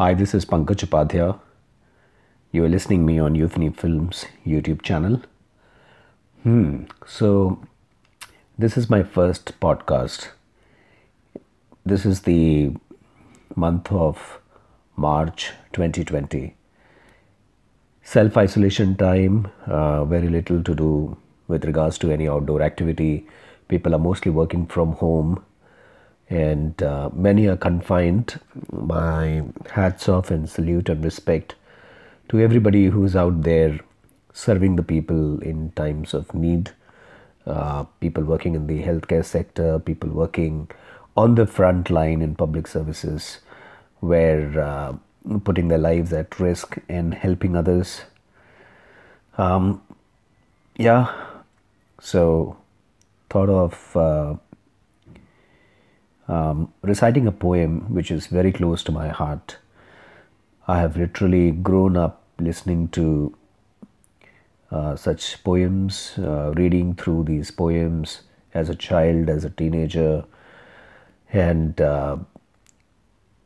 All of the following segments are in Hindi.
Hi, this is Pankaj Upadhyaya. You are listening me on Euphony Films YouTube channel. Hmm. So, this is my first podcast. This is the month of March 2020. Self isolation time, uh, very little to do with regards to any outdoor activity. People are mostly working from home and uh, many are confined. My hats off and salute and respect to everybody who's out there serving the people in times of need. Uh, people working in the healthcare sector, people working on the front line in public services, where uh, putting their lives at risk and helping others. Um, yeah, so thought of uh, um, reciting a poem which is very close to my heart. I have literally grown up listening to uh, such poems, uh, reading through these poems as a child, as a teenager, and uh,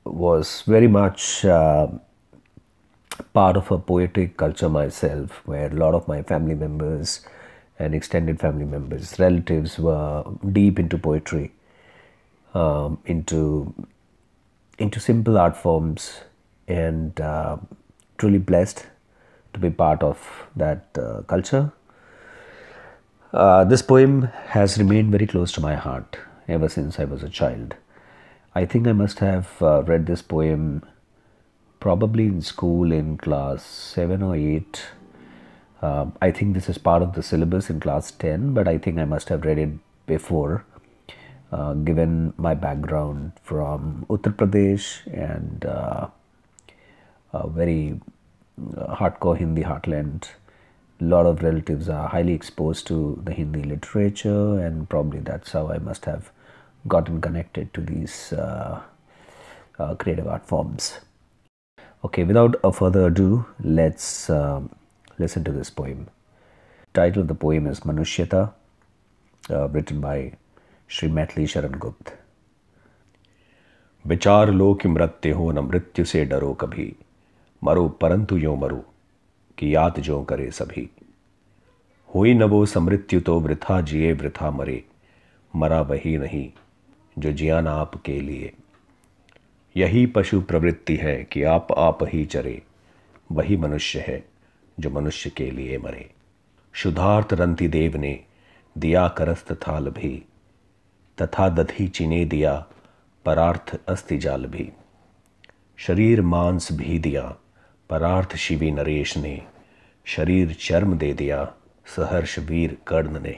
was very much uh, part of a poetic culture myself, where a lot of my family members and extended family members, relatives were deep into poetry um, into into simple art forms and uh, truly blessed to be part of that uh, culture. Uh, this poem has remained very close to my heart ever since I was a child. I think I must have uh, read this poem probably in school in class 7 or 8. Um, I think this is part of the syllabus in class 10, but I think I must have read it before uh, given my background from Uttar Pradesh and uh, a very uh, hardcore Hindi heartland. A lot of relatives are highly exposed to the Hindi literature, and probably that's how I must have gotten connected to these uh, uh creative art forms. Okay, without a further ado, let's um, listen to this poem. Title of the poem is Manushyata, uh, written by Shri Maithili शरण गुप्त विचार लो कि मृत्यु हो न मृत्यु से डरो कभी मरो परंतु यो मरो कि याद जो करे सभी हुई न वो समृत्यु तो वृथा जिए वृथा मरे मरा वही नहीं जो जिया आप के लिए यही पशु प्रवृत्ति है कि आप आप ही चरे वही मनुष्य है जो मनुष्य के लिए मरे शुद्धार्थ देव ने दिया करस्त थाल भी तथा दधि चिने दिया परार्थ जाल भी शरीर मांस भी दिया परार्थ शिवी नरेश ने शरीर चर्म दे दिया सहर्ष वीर कर्ण ने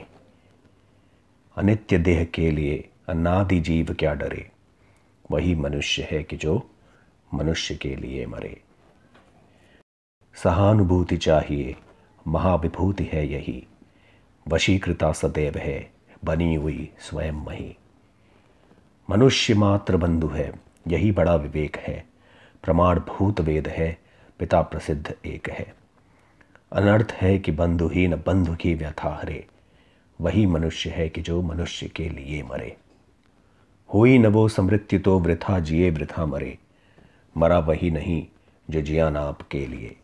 अनित्य देह के लिए अनादि जीव क्या डरे वही मनुष्य है कि जो मनुष्य के लिए मरे सहानुभूति चाहिए महाविभूति है यही वशीकृता सदैव है बनी हुई स्वयं मही मनुष्य मात्र बंधु है यही बड़ा विवेक है प्रमाण भूत वेद है पिता प्रसिद्ध एक है अनर्थ है कि बंधु ही न बंधु की व्यथा हरे वही मनुष्य है कि जो मनुष्य के लिए मरे हुई न वो समृत्यु तो वृथा जिए वृथा मरे मरा वही नहीं जो जिया ना आपके लिए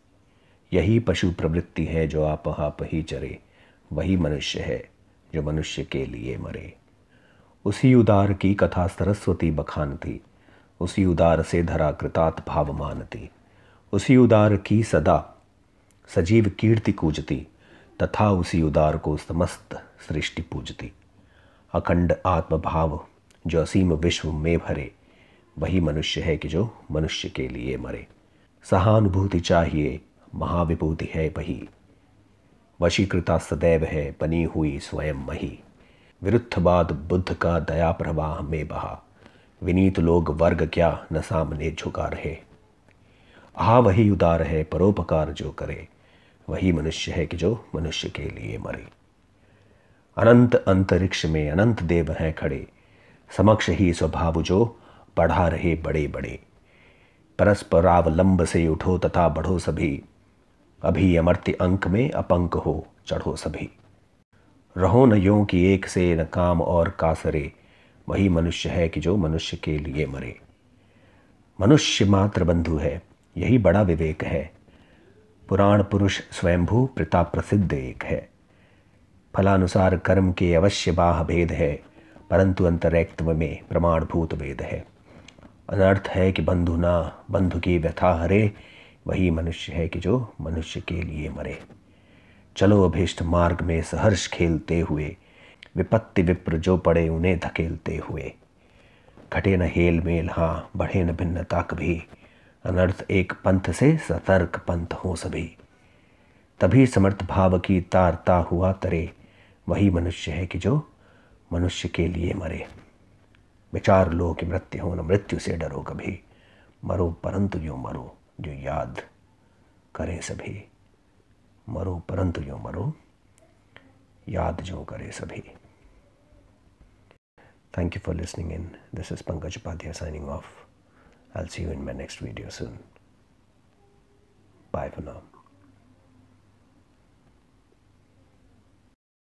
यही पशु प्रवृत्ति है जो आप आप ही चरे वही मनुष्य है जो मनुष्य के लिए मरे उसी उदार की कथा सरस्वती बखान थी उसी उदार से धरा कृतात् भावमान थी उसी उदार की सदा सजीव कीर्ति कूजती तथा उसी उदार को समस्त सृष्टि पूजती अखंड आत्मभाव जो असीम विश्व में भरे वही मनुष्य है कि जो मनुष्य के लिए मरे सहानुभूति चाहिए महाविभूति है वही वशीकृता सदैव है बनी हुई स्वयं मही विरुद्धवाद बुद्ध का दया प्रवाह में बहा विनीत लोग वर्ग क्या न सामने झुका रहे आ वही उदार है परोपकार जो करे वही मनुष्य है कि जो मनुष्य के लिए मरे अनंत अंतरिक्ष में अनंत देव हैं खड़े समक्ष ही स्वभाव जो पढ़ा रहे बड़े बड़े परस्परावलंब से उठो तथा बढ़ो सभी अभी अमर्त्य अंक में अपंक हो चढ़ो सभी रहो न यों कि एक से न काम और कासरे वही मनुष्य है कि जो मनुष्य के लिए मरे मनुष्य मात्र बंधु है यही बड़ा विवेक है पुराण पुरुष स्वयंभू प्रताप प्रसिद्ध एक है फलानुसार कर्म के अवश्य बाह भेद है परंतु अंतरैक्तव में प्रमाणभूत वेद है अनर्थ है कि बंधु ना बंधु की व्यथा हरे वही मनुष्य है कि जो मनुष्य के लिए मरे चलो अभिष्ट मार्ग में सहर्ष खेलते हुए विपत्ति विप्र जो पड़े उन्हें धकेलते हुए घटे न हेल मेल हाँ बढ़े न भिन्नता कभी अनर्थ एक पंथ से सतर्क पंथ हो सभी तभी समर्थ भाव की तारता हुआ तरे वही मनुष्य है कि जो मनुष्य के लिए मरे विचार लो कि मृत्यु हो न मृत्यु से डरो कभी मरो परंतु यो मरो जो याद करे सभी मरो परंतु जो मरो याद जो करे सभी thank you for listening in this is Pankaj Upadhyay signing off I see you in my next video soon bye for now